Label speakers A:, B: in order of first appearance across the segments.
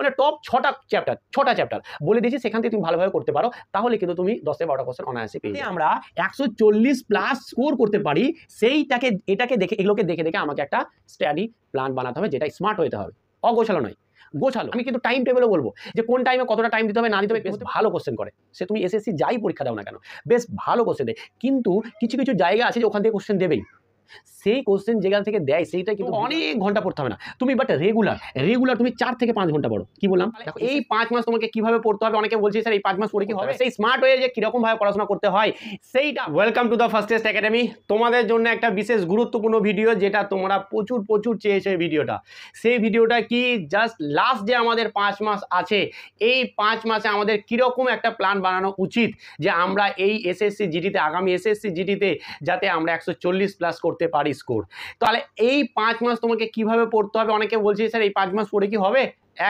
A: মানে টপ ছটা চ্যাপ্টার ছটা চ্যাপ্টার বলে দিয়েছি সেখান থেকে তুমি ভালোভাবে করতে পারো তাহলে কিন্তু তুমি দশ বারোটা কোশ্চেন অনায়াসে পেয়ে আমরা একশো চল্লিশ প্লাস স্কোর করতে পারি সেইটাকে এটাকে দেখে এগুলোকে দেখে দেখে আমাকে একটা স্টাডি প্ল্যান বানাতে হবে যেটা স্মার্ট হতে হবে অগোছালো নয় গোছালো আমি কিন্তু টাইম টেবিলও বলবো যে কোন টাইমে কতটা টাইম দিতে হবে না দিতে হবে বেশ ভালো কোশ্চেন করে সে তুমি এসএসসি যাই পরীক্ষা দাও না কেন বেশ ভালো কোশ্চেন দেয় কিন্তু কিছু কিছু জায়গা আছে যে ওখান থেকে কোশ্চেন দেবেই সেই কোশ্চেন যেখান থেকে দেয় সেইটা কিন্তু অনেক ঘন্টা পড়তে হবে না তুমি বাট রেগুলার রেগুলার তুমি চার থেকে পাঁচ ঘন্টা পড়ো কি বললাম এই পাঁচ মাস তোমাকে কিভাবে পড়তে হবে অনেকে বলছি স্যার এই পাঁচ মাস পড়ে কি হবে সেই স্মার্ট হয়ে যে কীরকমভাবে পড়াশোনা করতে হয় সেইটা welcome to the fastest academy তোমাদের জন্য একটা বিশেষ গুরুত্বপূর্ণ ভিডিও যেটা তোমরা প্রচুর প্রচুর চেয়েছে ভিডিওটা সেই ভিডিওটা কি জাস্ট লাস্ট যে আমাদের পাঁচ মাস আছে এই পাঁচ মাসে আমাদের কীরকম একটা প্ল্যান বানানো উচিত যে আমরা এই এসএসসি জিডিতে আগামী এসএসসি জিডিতে যাতে আমরা একশো প্লাস করতে করতে পারি স্কোর তাহলে এই পাঁচ মাস তোমাকে কিভাবে পড়তে হবে অনেকে বলছে স্যার এই পাঁচ মাস পড়ে কি হবে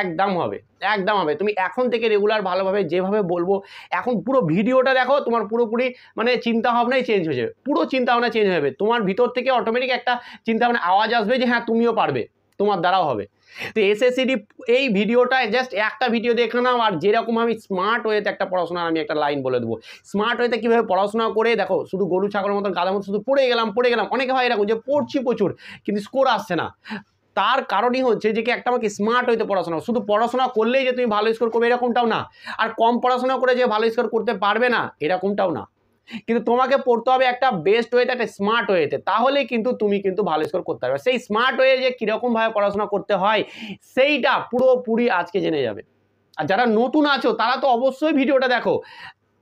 A: একদম হবে একদম হবে তুমি এখন থেকে রেগুলার ভালোভাবে যেভাবে বলবো এখন পুরো ভিডিওটা দেখো তোমার পুরোপুরি মানে চিন্তা ভাবনাই চেঞ্জ হয়ে যাবে পুরো চিন্তা ভাবনা চেঞ্জ হয়ে যাবে তোমার ভিতর থেকে অটোমেটিক একটা চিন্তা ভাবনা আওয়াজ আসবে যে হ্যাঁ তুমিও পারবে তোমার দ্বারাও হবে তো এসএসসিডি এই ভিডিওটায় জাস্ট একটা ভিডিও দেখে নাও আর যেরকম আমি স্মার্ট ওয়েতে একটা পড়াশোনার আমি একটা লাইন বলে দেবো স্মার্ট ওয়েতে কীভাবে পড়াশোনা করে দেখো শুধু গরু ছাগলের মতন গাদা মতো শুধু পড়ে গেলাম পড়ে গেলাম অনেকে হয় এরকম যে পড়ছি প্রচুর কিন্তু স্কোর আসছে না তার কারণই হচ্ছে যে কি একটা আমাকে স্মার্ট হইতে পড়াশোনা শুধু পড়াশোনা করলেই যে তুমি ভালো স্কোর করবে এরকমটাও না আর কম পড়াশোনা করে যে ভালো স্কোর করতে পারবে না এরকমটাও না কিন্তু তোমাকে পড়তে হবে একটা বেস্ট ওয়েতে একটা স্মার্ট ওয়েতে তাহলেই কিন্তু তুমি কিন্তু ভালো স্কোর করতে পারবে সেই স্মার্ট ওয়ে যে কীরকমভাবে পড়াশোনা করতে হয় সেইটা পুরোপুরি আজকে জেনে যাবে আর যারা নতুন আছো তারা তো অবশ্যই ভিডিওটা দেখো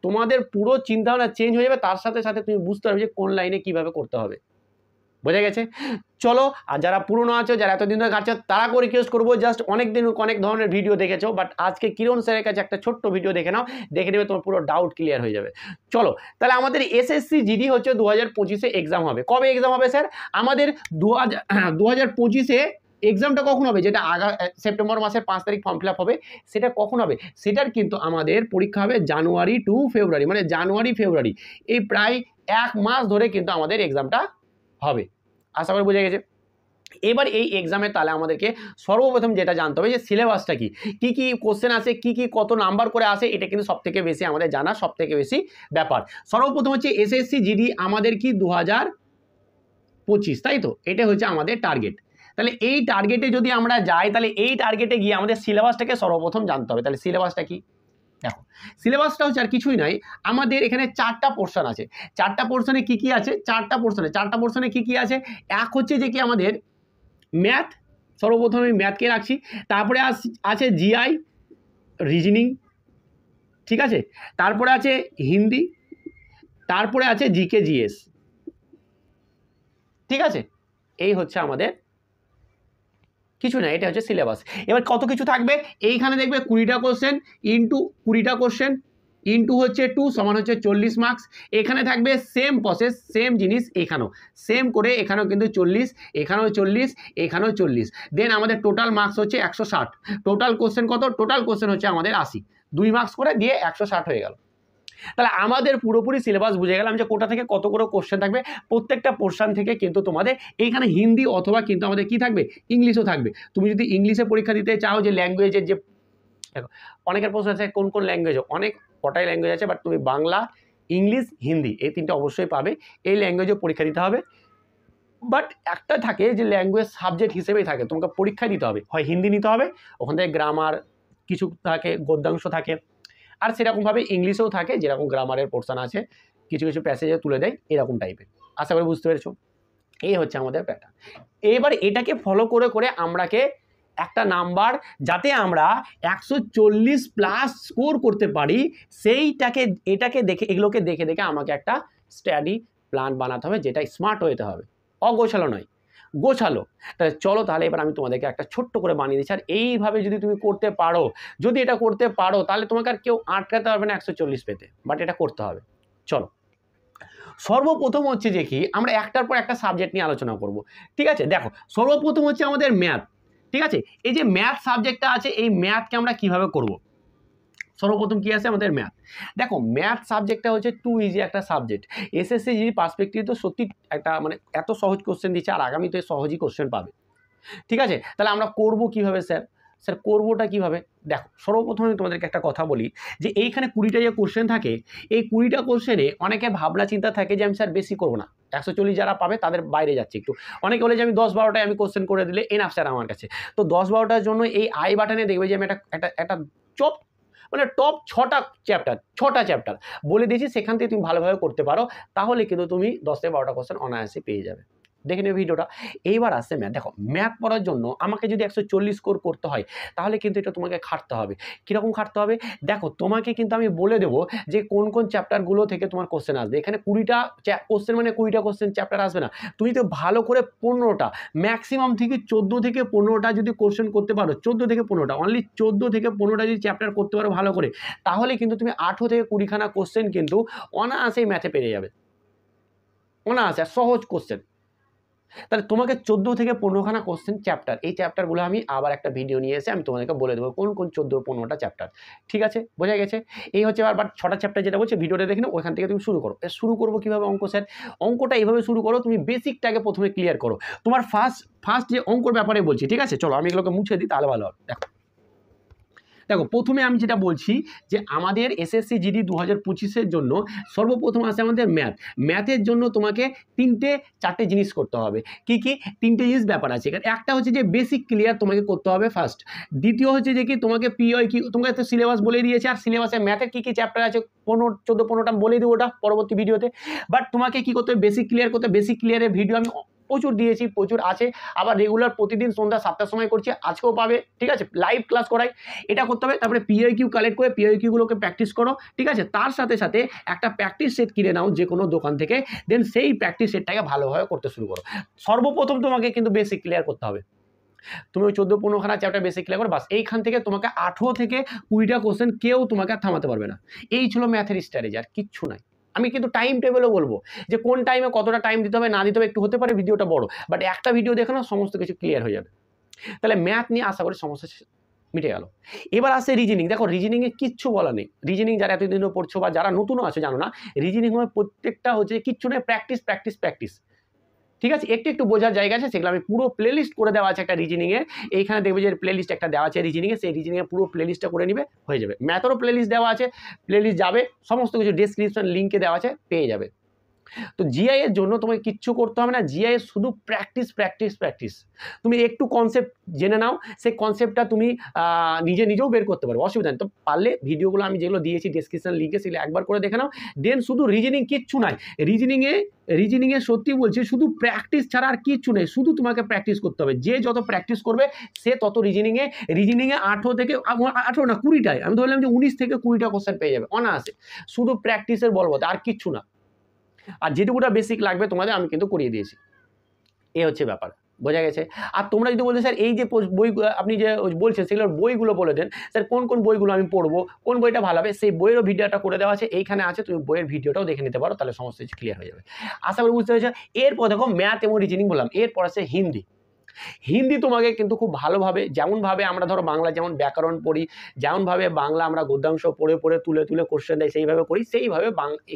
A: তোমাদের পুরো চিন্তাভাবনা চেঞ্জ হয়ে যাবে তার সাথে সাথে তুমি বুঝতে পারবে যে কোন লাইনে কীভাবে করতে হবে বোঝা গেছে চলো আর যারা পুরনো আছো যারা এতদিন ধরে কাটছো তারা করে রিকোয়েস্ট করবো জাস্ট অনেক দিন অনেক ধরনের ভিডিও দেখেছো বাট আজকে কিরণ স্যারের কাছে একটা ছোট্ট ভিডিও দেখে নাও দেখে নেবে তোমার পুরো ডাউট ক্লিয়ার হয়ে যাবে চলো তাহলে আমাদের এসএসসি জিডি হচ্ছে দু হাজার পঁচিশে এক্সাম হবে কবে এক্সাম হবে স্যার আমাদের দু হাজার দু হাজার পঁচিশে এক্সামটা কখন হবে যেটা আগা সেপ্টেম্বর মাসের পাঁচ তারিখ ফর্ম ফিল হবে সেটা কখন হবে সেটার কিন্তু আমাদের পরীক্ষা হবে জানুয়ারি টু ফেব্রুয়ারি মানে জানুয়ারি ফেব্রুয়ারি এই প্রায় এক মাস ধরে কিন্তু আমাদের এক্সামটা হবে আশা করি বোঝা গেছে এবার এই এক্সামের তাহলে আমাদেরকে সর্বপ্রথম যেটা জানতে হবে যে সিলেবাসটা কি কী কী কোশ্চেন আসে কি কি কত নাম্বার করে আসে এটা কিন্তু সব থেকে বেশি আমাদের জানা থেকে বেশি ব্যাপার সর্বপ্রথম হচ্ছে এসএসসি জিডি আমাদের কি দু হাজার পঁচিশ তাই তো এটা হচ্ছে আমাদের টার্গেট তাহলে এই টার্গেটে যদি আমরা যাই তাহলে এই টার্গেটে গিয়ে আমাদের সিলেবাসটাকে সর্বপ্রথম জানতে হবে তাহলে সিলেবাসটা কি দেখো সিলেবাসটা হচ্ছে আর কিছুই নাই আমাদের এখানে চারটা পোর্শন আছে চারটা পোর্শনে কি কি আছে চারটা পোর্শনে চারটা পোর্শনে কি কি আছে এক হচ্ছে যে কি আমাদের ম্যাথ সর্বপ্রথম আমি ম্যাথকে রাখছি তারপরে আছে জিআই রিজনিং ঠিক আছে তারপরে আছে হিন্দি তারপরে আছে জিকে জিএস ঠিক আছে এই হচ্ছে আমাদের কিছু না এটা হচ্ছে সিলেবাস এবার কত কিছু থাকবে এইখানে দেখবে কুড়িটা কোশ্চেন ইন্টু কুড়িটা কোশ্চেন ইন্টু হচ্ছে টু সমান হচ্ছে চল্লিশ মার্কস এখানে থাকবে সেম প্রসেস সেম জিনিস এখানেও সেম করে এখানেও কিন্তু চল্লিশ এখানেও চল্লিশ এখানেও চল্লিশ দেন আমাদের টোটাল মার্কস হচ্ছে একশো ষাট টোটাল কোশ্চেন কত টোটাল কোশ্চেন হচ্ছে আমাদের আশি দুই মার্কস করে দিয়ে একশো ষাট হয়ে গেল তাহলে আমাদের পুরোপুরি সিলেবাস বুঝে গেলাম যে কোটা থেকে কত করে কোশ্চেন থাকবে প্রত্যেকটা পোর্শন থেকে কিন্তু তোমাদের এইখানে হিন্দি অথবা কিন্তু আমাদের কি থাকবে ইংলিশও থাকবে তুমি যদি ইংলিশে পরীক্ষা দিতে চাও যে ল্যাঙ্গুয়েজের যে অনেকের প্রশ্ন আছে কোন কোন ল্যাঙ্গুয়েজ অনেক কটাই ল্যাঙ্গুয়েজ আছে বাট তুমি বাংলা ইংলিশ হিন্দি এই তিনটা অবশ্যই পাবে এই ল্যাঙ্গুয়েজও পরীক্ষা দিতে হবে বাট একটা থাকে যে ল্যাঙ্গুয়েজ সাবজেক্ট হিসেবেই থাকে তোমাকে পরীক্ষা দিতে হবে হয় হিন্দি নিতে হবে ওখান থেকে গ্রামার কিছু থাকে গদ্যাংশ থাকে আর সেরকমভাবে ইংলিশেও থাকে যেরকম গ্রামারের পোর্শন আছে কিছু কিছু প্যাসেজে তুলে দেয় এরকম টাইপের আশা করি বুঝতে পেরেছো এই হচ্ছে আমাদের প্যাটার্ন এবার এটাকে ফলো করে করে আমরাকে একটা নাম্বার যাতে আমরা একশো চল্লিশ প্লাস স্কোর করতে পারি সেইটাকে এটাকে দেখে এগুলোকে দেখে দেখে আমাকে একটা স্টাডি প্ল্যান বানাতে হবে যেটা স্মার্ট হতে হবে অগোছালো নয় গোছালো তাহলে চলো তাহলে এবার আমি তোমাদেরকে একটা ছোট্ট করে বানিয়ে দিচ্ছি আর এইভাবে যদি তুমি করতে পারো যদি এটা করতে পারো তাহলে তোমাকে আর কেউ আটকাতে পারবে না একশো চল্লিশ পেতে বাট এটা করতে হবে চলো সর্বপ্রথম হচ্ছে যে কি আমরা একটার পর একটা সাবজেক্ট নিয়ে আলোচনা করব ঠিক আছে দেখো সর্বপ্রথম হচ্ছে আমাদের ম্যাথ ঠিক আছে এই যে ম্যাথ সাবজেক্টটা আছে এই ম্যাথকে আমরা কিভাবে করব সর্বপ্রথম কী আছে আমাদের ম্যাথ দেখো ম্যাথ সাবজেক্টটা হচ্ছে টু ইজি একটা সাবজেক্ট এসএসসি জির পার্সপেক্টিভ তো সত্যি একটা মানে এত সহজ কোশ্চেন দিচ্ছে আর আগামীতে সহজই কোশ্চেন পাবে ঠিক আছে তাহলে আমরা করব কিভাবে স্যার স্যার করবোটা কিভাবে দেখো সর্বপ্রথমে তোমাদেরকে একটা কথা বলি যে এইখানে কুড়িটা যে কোশ্চেন থাকে এই কুড়িটা কোশ্চেনে অনেকে ভাবনা চিন্তা থাকে যে আমি স্যার বেশি করবো না একশো চল্লিশ যারা পাবে তাদের বাইরে যাচ্ছে একটু অনেকে বলে যে আমি দশ বারোটায় আমি কোশ্চেন করে দিলে এনাফ স্যার আমার কাছে তো দশ বারোটার জন্য এই আই বাটনে দেখবে যে আমি একটা একটা একটা চপ মানে টপ ছটা চ্যাপ্টার ছটা চ্যাপ্টার বলে দিয়েছি সেখান থেকে তুমি ভালোভাবে করতে পারো তাহলে কিন্তু তুমি দশ থেকে বারোটা কোশ্চেন অনায়াসে পেয়ে যাবে দেখে নেবে ভিডিওটা এইবার আসে ম্যাথ দেখো ম্যাথ পড়ার জন্য আমাকে যদি একশো চল্লিশ স্কোর করতে হয় তাহলে কিন্তু এটা তোমাকে খাটতে হবে কীরকম খাটতে হবে দেখো তোমাকে কিন্তু আমি বলে দেবো যে কোন কোন চ্যাপ্টারগুলো থেকে তোমার কোশ্চেন আসবে এখানে কুড়িটা কোশ্চেন মানে কুড়িটা কোশ্চেন চ্যাপ্টার আসবে না তুমি তো ভালো করে পনেরোটা ম্যাক্সিমাম থেকে চোদ্দো থেকে পনেরোটা যদি কোশ্চেন করতে পারো চোদ্দো থেকে পনেরোটা অনলি চোদ্দো থেকে পনেরোটা যদি চ্যাপ্টার করতে পারো ভালো করে তাহলে কিন্তু তুমি আঠো থেকে কুড়িখানা কোশ্চেন কিন্তু অনায়াসেই ম্যাথে পেরে যাবে অনায়াসে সহজ কোশ্চেন তাহলে তোমাকে চোদ্দো থেকে পনেরোখানা কোশ্চেন চ্যাপ্টার এই চ্যাপ্টারগুলো আমি আবার একটা ভিডিও নিয়ে এসে আমি তোমাদেরকে বলে দেবো কোন কোন চোদ্দো পনেরোটা চ্যাপ্টার ঠিক আছে বোঝা গেছে এই হচ্ছে আবার বাট ছটা চ্যাপ্টার যেটা বলছে ভিডিওটা দেখে নাও ওইখান থেকে তুমি শুরু করো শুরু করবো কীভাবে অঙ্ক স্যার অঙ্কটা এইভাবে শুরু করো তুমি বেসিকটাকে প্রথমে ক্লিয়ার করো তোমার ফার্স্ট ফার্স্ট যে অঙ্কর ব্যাপারে বলছি ঠিক আছে চলো আমি এগুলোকে মুছে দিই তাহলে ভালো হবে দেখো দেখো প্রথমে আমি যেটা বলছি যে আমাদের এসএসসি জিডি দু হাজার পঁচিশের জন্য সর্বপ্রথম আছে আমাদের ম্যাথ ম্যাথের জন্য তোমাকে তিনটে চারটে জিনিস করতে হবে কি কি তিনটে জিনিস ব্যাপার আছে এখানে একটা হচ্ছে যে বেসিক ক্লিয়ার তোমাকে করতে হবে ফার্স্ট দ্বিতীয় হচ্ছে যে কি তোমাকে পিওই কি তোমাকে তো সিলেবাস বলে দিয়েছে আর সিলেবাসে ম্যাথের কী কী চ্যাপ্টার আছে পনেরো চোদ্দো পনেরোটা বলে দেবো ওটা পরবর্তী ভিডিওতে বাট তোমাকে কী করতে হবে বেসিক ক্লিয়ার করতে বেসিক ক্লিয়ারের ভিডিও আমি প্রচুর দিয়েছি প্রচুর আছে আবার রেগুলার প্রতিদিন সন্ধ্যা সাতটার সময় করছি আজকেও পাবে ঠিক আছে লাইভ ক্লাস করাই এটা করতে হবে তারপরে পিআই কিউ কালেক্ট করে পিআই কিউগুলোকে প্র্যাকটিস করো ঠিক আছে তার সাথে সাথে একটা প্র্যাকটিস সেট কিনে নাও যে কোনো দোকান থেকে দেন সেই প্র্যাকটিস সেটটাকে ভালোভাবে করতে শুরু করো সর্বপ্রথম তোমাকে কিন্তু বেসিক ক্লিয়ার করতে হবে তুমি ওই চোদ্দো পনেরোখানা চ্যাপ্টার বেসিক ক্লিয়ার করো বাস এইখান থেকে তোমাকে আঠেরো থেকে কুড়িটা কোশ্চেন কেউ তোমাকে থামাতে পারবে না এই ছিল ম্যাথের স্ট্র্যাটেজি আর কিচ্ছু নাই আমি কিন্তু টাইম টেবিলও বলবো যে কোন টাইমে কতটা টাইম দিতে হবে না দিতে হবে একটু হতে পারে ভিডিওটা বড় বাট একটা ভিডিও দেখে না সমস্ত কিছু ক্লিয়ার হয়ে যাবে তাহলে ম্যাথ নিয়ে আশা করি সমস্যা মিটে গেল এবার আসে রিজনিং দেখো রিজনিংয়ে কিচ্ছু বলা নেই রিজনিং যারা এতদিনও পড়ছো বা যারা নতুনও আছে জানো না রিজনিং হয় প্রত্যেকটা হচ্ছে কিচ্ছু নেই প্র্যাকটিস প্র্যাকটিস প্র্যাকটিস ঠিক আছে একটু একটু বোঝার জায়গা আছে সেগুলো আমি পুরো প্লেলিস্ট করে দেওয়া আছে একটা এ এইখানে দেখবে যে প্লেলিস্ট একটা দেওয়া আছে রিজনিংয়ে সেই এ পুরো প্লেলিস্টটা করে নিবে হয়ে যাবে ম্যাথেরও প্লেলিস্ট দেওয়া আছে প্লেলিস্ট যাবে সমস্ত কিছু ডিসক্রিপশন লিঙ্কে দেওয়া আছে পেয়ে যাবে তো জিআই এর জন্য তোমাকে কিচ্ছু করতে হবে না জিআই এর শুধু প্র্যাকটিস প্র্যাকটিস প্র্যাকটিস তুমি একটু কনসেপ্ট জেনে নাও সেই কনসেপ্টটা তুমি নিজে নিজেও বের করতে পারো অসুবিধা নেই তো পারলে ভিডিওগুলো আমি যেগুলো দিয়েছি ডিসক্রিপশন লিঙ্কে সেগুলো একবার করে দেখে নাও দেন শুধু রিজনিং কিচ্ছু নাই রিজনিংয়ে রিজনিংয়ে সত্যি বলছি শুধু প্র্যাকটিস ছাড়া আর কিচ্ছু নেই শুধু তোমাকে প্র্যাকটিস করতে হবে যে যত প্র্যাকটিস করবে সে তত রিজনিংয়ে রিজনিংয়ে আঠেরো থেকে আঠেরো না কুড়িটায় আমি ধরলাম যে উনিশ থেকে কুড়িটা কোশ্চেন পেয়ে যাবে অনায়াসে শুধু প্র্যাকটিসের বলবো আর কিচ্ছু না আর যেটুকুটা বেসিক লাগবে তোমাদের আমি কিন্তু করিয়ে দিয়েছি এ হচ্ছে ব্যাপার বোঝা গেছে আর তোমরা যদি বলতে স্যার এই যে বই আপনি যে বলছেন সেগুলোর বইগুলো বলে দেন স্যার কোন কোন বইগুলো আমি পড়বো কোন বইটা ভালো হবে সেই বইয়েরও ভিডিওটা করে দেওয়া আছে এইখানে আছে তুমি বইয়ের ভিডিওটাও দেখে নিতে পারো তাহলে সমস্ত কিছু ক্লিয়ার হয়ে যাবে আশা করি বুঝতে পেরেছো এরপর দেখো ম্যাথ এবং রিজনিং বললাম এরপর আছে হিন্দি হিন্দি তোমাকে কিন্তু খুব ভালোভাবে যেমনভাবে আমরা ধরো বাংলা যেমন ব্যাকরণ পড়ি যেমনভাবে বাংলা আমরা গদ্যাংশ পড়ে পড়ে তুলে তুলে কোশ্চেন দেয় সেইভাবে করি সেইভাবে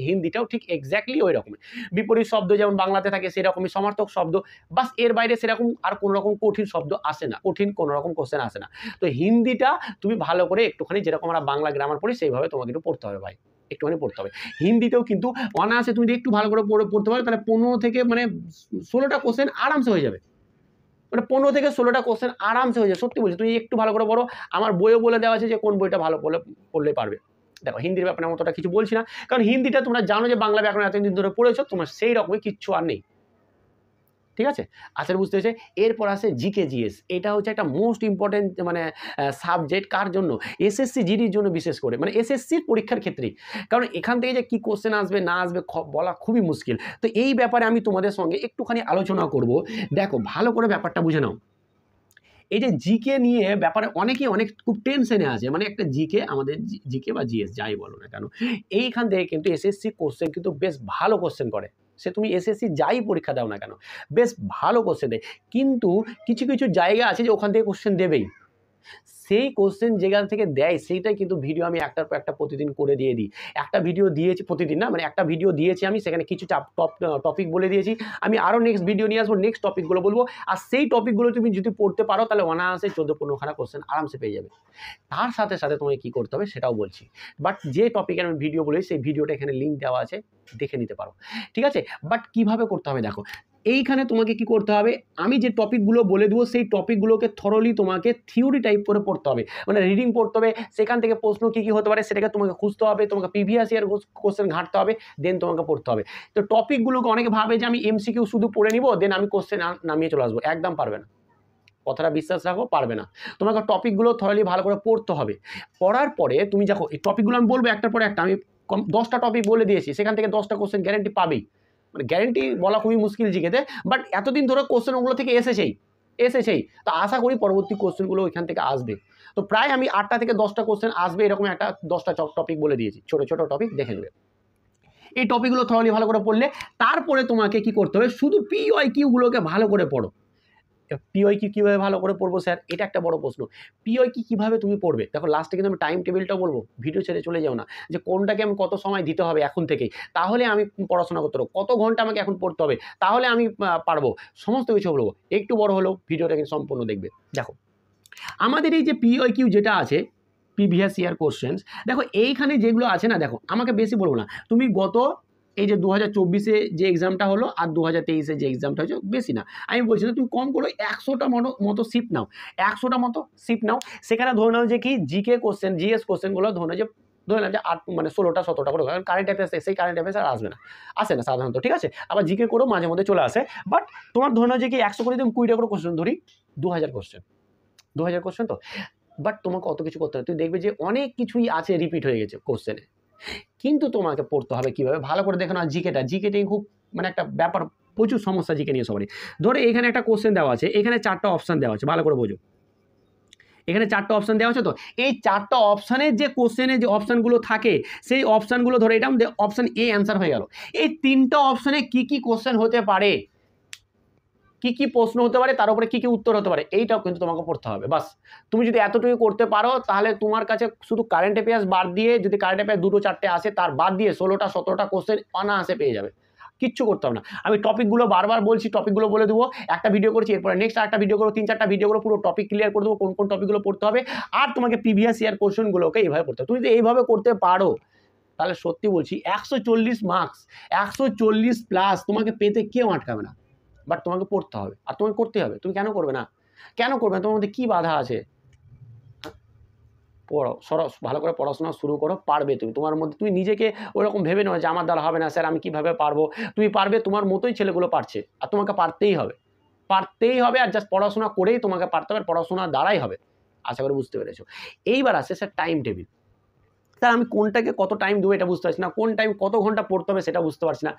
A: হিন্দিটাও ঠিক এক্স্যাক্টলি ওই রকমই বিপরীত শব্দ যেমন বাংলাতে থাকে সেরকমই সমার্থক শব্দ বাস এর বাইরে সেরকম আর কোনো রকম কঠিন শব্দ আসে না কঠিন কোনোরকম রকম কোশ্চেন আসে না তো হিন্দিটা তুমি ভালো করে একটুখানি যেরকম আমরা বাংলা গ্রামার পড়ি সেইভাবে তোমাকে একটু পড়তে হবে ভাই একটুখানি পড়তে হবে হিন্দিতেও কিন্তু অনায়াসে তুমি যদি একটু ভালো করে পড়তে পারো তাহলে পনেরো থেকে মানে ষোলোটা কোশ্চেন আরামসে হয়ে যাবে মানে পনেরো থেকে ষোলোটা কোশ্চেন আরামসে হয়ে যায় সত্যি বলছি তুমি একটু ভালো করে পড়ো আমার বইও বলে দেওয়া আছে যে কোন বইটা ভালো পড়লে পড়লে পারবে দেখো হিন্দির ব্যাপারে আমি অতটা কিছু বলছি না কারণ হিন্দিটা তোমরা জানো যে বাংলা ব্যাকরণ এতদিন ধরে পড়েছো তোমার সেই রকমই কিচ্ছু আর নেই ঠিক আছে আচ্ছা বুঝতে হয়েছে এরপর কে জি এস এটা হচ্ছে একটা মোস্ট ইম্পর্টেন্ট মানে সাবজেক্ট কার জন্য এসএসসি জিডির জন্য বিশেষ করে মানে এসএসসির পরীক্ষার ক্ষেত্রে কারণ এখান থেকে যে কী কোশ্চেন আসবে না আসবে বলা খুবই মুশকিল তো এই ব্যাপারে আমি তোমাদের সঙ্গে একটুখানি আলোচনা করব দেখো ভালো করে ব্যাপারটা বুঝে নাও এই যে জিকে নিয়ে ব্যাপারে অনেকেই অনেক খুব টেনশনে আছে মানে একটা জিকে আমাদের জিকে বা জিএস যাই বলো না কেন এইখান থেকে কিন্তু এসএসসি কোশ্চেন কিন্তু বেশ ভালো কোশ্চেন করে সে তুমি এসএসসি যাই পরীক্ষা দাও না কেন বেশ ভালো কোশ্চেন দেয় কিন্তু কিছু কিছু জায়গা আছে যে ওখান থেকে কোশ্চেন দেবেই সেই কোশ্চেন যেখান থেকে দেয় সেইটাই কিন্তু ভিডিও আমি একটার পর একটা প্রতিদিন করে দিয়ে দিই একটা ভিডিও দিয়েছি প্রতিদিন না মানে একটা ভিডিও দিয়েছি আমি সেখানে কিছু টপ টপিক বলে দিয়েছি আমি আরও নেক্সট ভিডিও নিয়ে আসবো নেক্সট টপিকগুলো বলবো আর সেই টপিকগুলো তুমি যদি পড়তে পারো তাহলে অনায়াসে চোদ্দো পনেরো খানা কোশ্চেন আরামসে পেয়ে যাবে তার সাথে সাথে তোমাকে কী করতে হবে সেটাও বলছি বাট যে টপিকে আমি ভিডিও বলি সেই ভিডিওটা এখানে লিঙ্ক দেওয়া আছে দেখে নিতে পারো ঠিক আছে বাট কিভাবে করতে হবে দেখো এইখানে তোমাকে কি করতে হবে আমি যে টপিকগুলো বলে দেবো সেই টপিকগুলোকে থরলি তোমাকে থিওরি টাইপ করে পড়তে হবে মানে রিডিং পড়তে হবে সেখান থেকে প্রশ্ন কী কী হতে পারে সেটাকে তোমাকে খুঁজতে হবে তোমাকে প্রিভিয়াস ইয়ার কোশ্চেন ঘাঁটতে হবে দেন তোমাকে পড়তে হবে তো টপিকগুলোকে অনেকে ভাবে যে আমি এমসিকিউ শুধু পড়ে নিব দেন আমি কোশ্চেন নামিয়ে চলে আসবো একদম পারবে না কথাটা বিশ্বাস রাখো পারবে না তোমাকে টপিকগুলো থরলি ভালো করে পড়তে হবে পড়ার পরে তুমি দেখো এই টপিকগুলো আমি বলবো একটার পর একটা আমি কম দশটা টপিক বলে দিয়েছি সেখান থেকে দশটা কোশ্চেন গ্যারেন্টি পাবেই মানে গ্যারেন্টি বলা খুবই মুশকিল জিকেতে বাট এতদিন ধরে কোশ্চেন ওগুলো থেকে এসেছেই এসেছেই তো আশা করি পরবর্তী কোশ্চেনগুলো ওইখান থেকে আসবে তো প্রায় আমি আটটা থেকে দশটা কোশ্চেন আসবে এরকম একটা দশটা টপিক বলে দিয়েছি ছোটো ছোটো টপিক দেখে নেবে এই টপিকগুলো থরলি ভালো করে পড়লে তারপরে তোমাকে কি করতে হবে শুধু পিওয়াই কিউগুলোকে ভালো করে পড়ো পিওই কি কীভাবে ভালো করে পড়বো স্যার এটা একটা বড় প্রশ্ন পিওই কি কীভাবে তুমি পড়বে দেখো লাস্টে কিন্তু আমি টাইম টেবিলটাও বলবো ভিডিও ছেড়ে চলে যাও না যে কোনটাকে আমি কত সময় দিতে হবে এখন থেকেই তাহলে আমি পড়াশোনা করতে পারবো কত ঘন্টা আমাকে এখন পড়তে হবে তাহলে আমি পারবো সমস্ত কিছু বলবো একটু বড় হলেও ভিডিওটা কিন্তু সম্পূর্ণ দেখবে দেখো আমাদের এই যে পিওই কিউ যেটা আছে প্রিভিয়াস ইয়ার কোশ্চেন্স দেখো এইখানে যেগুলো আছে না দেখো আমাকে বেশি বলবো না তুমি গত এই যে দু হাজার চব্বিশে যে এক্সামটা হলো আর দু হাজার তেইশে যে এক্সামটা হয়েছে বেশি না আমি বলছি না তুমি কম করো একশোটা মতো মতো সিট নাও একশোটা মতো সিট নাও সেখানে ধরে নাও যে কি জিকে কোশ্চেন জিএস কোশ্চেনগুলো ধরে নাও যে ধরে নাও যে আট মানে ষোলোটা সতেরোটা করে কারণ কারেন্ট অ্যাফেয়ার্স সেই কারেন্ট অ্যাফেয়ার্স আর আসবে না আসে না সাধারণত ঠিক আছে আবার জিকে করেও মাঝে মধ্যে চলে আসে বাট তোমার ধরে নাও যে কি একশো করে তুমি কুড়িটা করে কোশ্চেন ধরি দু হাজার কোশ্চেন দু হাজার কোশ্চেন তো বাট তোমাকে অত কিছু করতে হবে তুমি দেখবে যে অনেক কিছুই আছে রিপিট হয়ে গেছে কোশ্চেনে কিন্তু তোমাকে পড়তে হবে কীভাবে ভালো করে দেখো না জিকেটা জিকেটিং খুব মানে একটা ব্যাপার প্রচুর সমস্যা জিকে নিয়ে সবারই ধরো এখানে একটা কোশ্চেন দেওয়া আছে এখানে চারটা অপশান দেওয়া আছে ভালো করে বোঝো এখানে চারটা অপশান দেওয়া আছে তো এই চারটা অপশানের যে কোশ্চেনের যে অপশানগুলো থাকে সেই অপশানগুলো ধরে এটা অপশান এ অ্যান্সার হয়ে গেল এই তিনটা অপশানে কি কি কোশ্চেন হতে পারে কি কি প্রশ্ন হতে পারে তার উপরে কি কি উত্তর হতে পারে এইটাও কিন্তু তোমাকে পড়তে হবে বাস তুমি যদি এতটুকু করতে পারো তাহলে তোমার কাছে শুধু কারেন্ট অ্যাফেয়ার্স বাদ দিয়ে যদি কারেন্ট অ্যাফেয়ার দুটো চারটে আসে তার বাদ দিয়ে ষোলোটা সতেরোটা কোশ্চেন অনায়াসে পেয়ে যাবে কিচ্ছু করতে হবে না আমি টপিকগুলো বারবার বলছি টপিকগুলো বলে দেবো একটা ভিডিও করছি এরপরে নেক্সট একটা ভিডিও করবো তিন চারটা ভিডিও করে পুরো টপিক ক্লিয়ার করে দেবো কোন কোন টপিকগুলো পড়তে হবে আর তোমাকে প্রিভিয়াস ইয়ার কোশ্চেনগুলোকে এইভাবে পড়তে হবে তুমি যদি এইভাবে করতে পারো তাহলে সত্যি বলছি একশো চল্লিশ মার্কস একশো চল্লিশ প্লাস তোমাকে পেতে কেউ আটকাবে না বাট তোমাকে পড়তে হবে আর তোমাকে করতে হবে তুমি কেন করবে না কেন করবে তোমার মধ্যে কী বাধা আছে হ্যাঁ? পড়ো সরস ভালো করে পড়াশোনা শুরু করো পারবে তুমি তোমার মধ্যে তুমি নিজেকে ওরকম ভেবে নয় যে আমার দ্বারা হবে না স্যার আমি কীভাবে পারবো তুমি পারবে তোমার মতোই ছেলেগুলো পারছে আর তোমাকে পারতেই হবে পারতেই হবে আর জাস্ট পড়াশোনা করেই তোমাকে পারতে হবে পড়াশোনা দ্বারাই হবে আশা করি বুঝতে পেরেছো এইবার আসে স্যার টাইম টেবিল স্যার আমি কোনটাকে কত টাইম দেবো এটা বুঝতে পারছি না কোন টাইম কত ঘন্টা পড়তে হবে সেটা বুঝতে পারছি না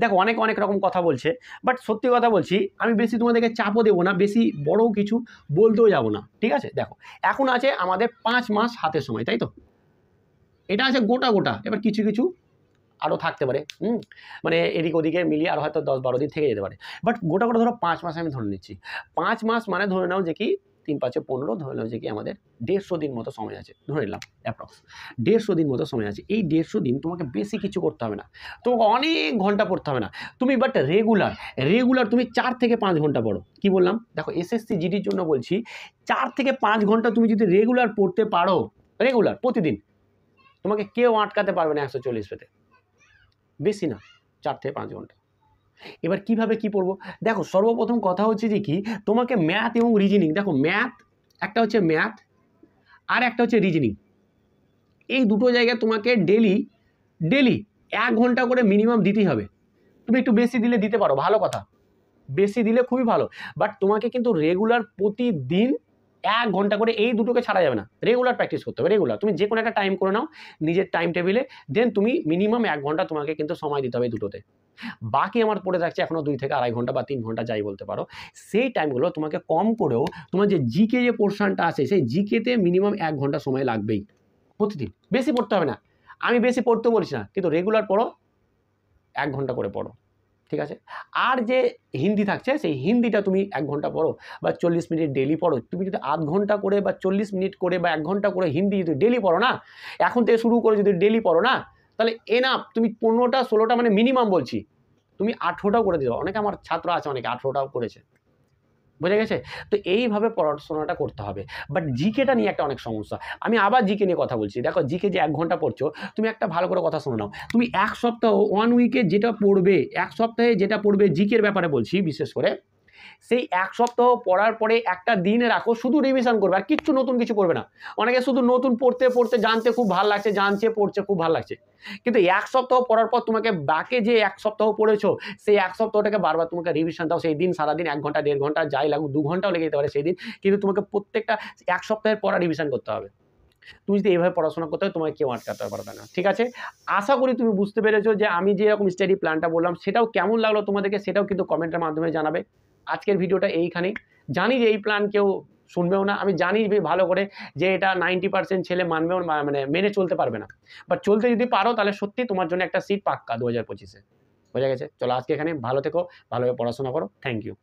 A: দেখো অনেক অনেক রকম কথা বলছে বাট সত্যি কথা বলছি আমি বেশি তোমাদেরকে চাপও দেবো না বেশি বড়ও কিছু বলতেও যাবো না ঠিক আছে দেখো এখন আছে আমাদের পাঁচ মাস হাতের সময় তাই তো এটা আছে গোটা গোটা এবার কিছু কিছু আরও থাকতে পারে হুম মানে এদিক ওদিকে মিলিয়ে আরও হয়তো দশ বারো দিন থেকে যেতে পারে বাট গোটা গোটা ধরো পাঁচ মাস আমি ধরে নিচ্ছি পাঁচ মাস মানে ধরে নাও যে কি তিন পাঁচে পনেরো ধরে ধরলাম যে কি আমাদের দেড়শো দিন মতো সময় আছে ধরে নিলাম অ্যাপ্রক্স দেড়শো দিন মতো সময় আছে এই দেড়শো দিন তোমাকে বেশি কিছু করতে হবে না তোমাকে অনেক ঘন্টা পড়তে হবে না তুমি বাট রেগুলার রেগুলার তুমি চার থেকে পাঁচ ঘন্টা পড়ো কি বললাম দেখো এসএসসি জিডির জন্য বলছি চার থেকে পাঁচ ঘন্টা তুমি যদি রেগুলার পড়তে পারো রেগুলার প্রতিদিন তোমাকে কেউ আটকাতে পারবে না একশো চল্লিশ পেতে বেশি না চার থেকে পাঁচ ঘন্টা এবার কিভাবে কি পড়বো দেখো সর্বপ্রথম কথা হচ্ছে যে কি তোমাকে ম্যাথ এবং রিজনিং দেখো ম্যাথ একটা হচ্ছে ম্যাথ আর একটা হচ্ছে রিজনিং এই দুটো জায়গায় তোমাকে ডেলি ডেলি এক ঘন্টা করে মিনিমাম দিতেই হবে তুমি একটু বেশি দিলে দিতে পারো ভালো কথা বেশি দিলে খুবই ভালো বাট তোমাকে কিন্তু রেগুলার প্রতিদিন এক ঘন্টা করে এই দুটোকে ছাড়া যাবে না রেগুলার প্র্যাকটিস করতে হবে রেগুলার তুমি যে কোনো একটা টাইম করে নাও নিজের টাইম টেবিলে দেন তুমি মিনিমাম এক ঘন্টা তোমাকে কিন্তু সময় দিতে হবে দুটোতে বাকি আমার পড়ে থাকছে এখনও দুই থেকে আড়াই ঘন্টা বা তিন ঘন্টা যাই বলতে পারো সেই টাইমগুলো তোমাকে কম করেও তোমার যে জিকে যে পোর্শনটা আছে সেই জিকেতে মিনিমাম এক ঘন্টা সময় লাগবেই প্রতিদিন বেশি পড়তে হবে না আমি বেশি পড়তে বলছি না কিন্তু রেগুলার পড়ো এক ঘন্টা করে পড়ো ঠিক আছে আর যে হিন্দি থাকছে সেই হিন্দিটা তুমি এক ঘন্টা পড়ো বা চল্লিশ মিনিট ডেলি পড়ো তুমি যদি আধ ঘন্টা করে বা চল্লিশ মিনিট করে বা এক ঘন্টা করে হিন্দি যদি ডেলি পড়ো না এখন থেকে শুরু করে যদি ডেলি পড়ো না তাহলে এনাফ তুমি পনেরোটা ষোলোটা মানে মিনিমাম বলছি তুমি আঠেরোটাও করে দিও অনেকে আমার ছাত্র আছে অনেকে আঠেরোটাও করেছে বোঝা গেছে তো এইভাবে পড়াশোনাটা করতে হবে বাট জিকেটা নিয়ে একটা অনেক সমস্যা আমি আবার জিকে নিয়ে কথা বলছি দেখো জিকে যে এক ঘন্টা পড়ছো তুমি একটা ভালো করে কথা শুনে নাও তুমি এক সপ্তাহ ওয়ান উইকে যেটা পড়বে এক সপ্তাহে যেটা পড়বে জিকের ব্যাপারে বলছি বিশেষ করে সেই এক সপ্তাহ পড়ার পরে একটা দিন রাখো শুধু রিভিশন করবে আর কিচ্ছু নতুন কিছু করবে না অনেকে শুধু নতুন পড়তে পড়তে জানতে খুব ভালো লাগছে জানছে পড়ছে খুব ভালো লাগছে কিন্তু এক সপ্তাহ পড়ার পর তোমাকে বাকি যে এক সপ্তাহ পড়েছো সেই এক সপ্তাহটাকে বারবার তোমাকে রিভিশন দাও সেই দিন সারাদিন এক ঘন্টা দেড় ঘন্টা যাই লাগুক দু ঘন্টাও লেগে যেতে পারে সেই দিন কিন্তু তোমাকে প্রত্যেকটা এক সপ্তাহের পড়া রিভিশন করতে হবে তুমি যদি এইভাবে পড়াশোনা করতে হবে তোমাকে কেউ আটকাতে পারবে না ঠিক আছে আশা করি তুমি বুঝতে পেরেছো যে আমি যেরকম স্টাডি প্ল্যানটা বললাম সেটাও কেমন লাগলো তোমাদেরকে সেটাও কিন্তু কমেন্টের মাধ্যমে জানাবে আজকের ভিডিওটা এইখানেই জানি যে এই প্ল্যান কেউ শুনবেও না আমি জানি ভালো করে যে এটা নাইনটি পার্সেন্ট ছেলে মানবেও মানে মেনে চলতে পারবে না বাট চলতে যদি পারো তাহলে সত্যি তোমার জন্য একটা সিট পাক্কা দু হাজার পঁচিশে বোঝা গেছে চলো আজকে এখানে ভালো থেকো ভালোভাবে পড়াশোনা করো থ্যাংক ইউ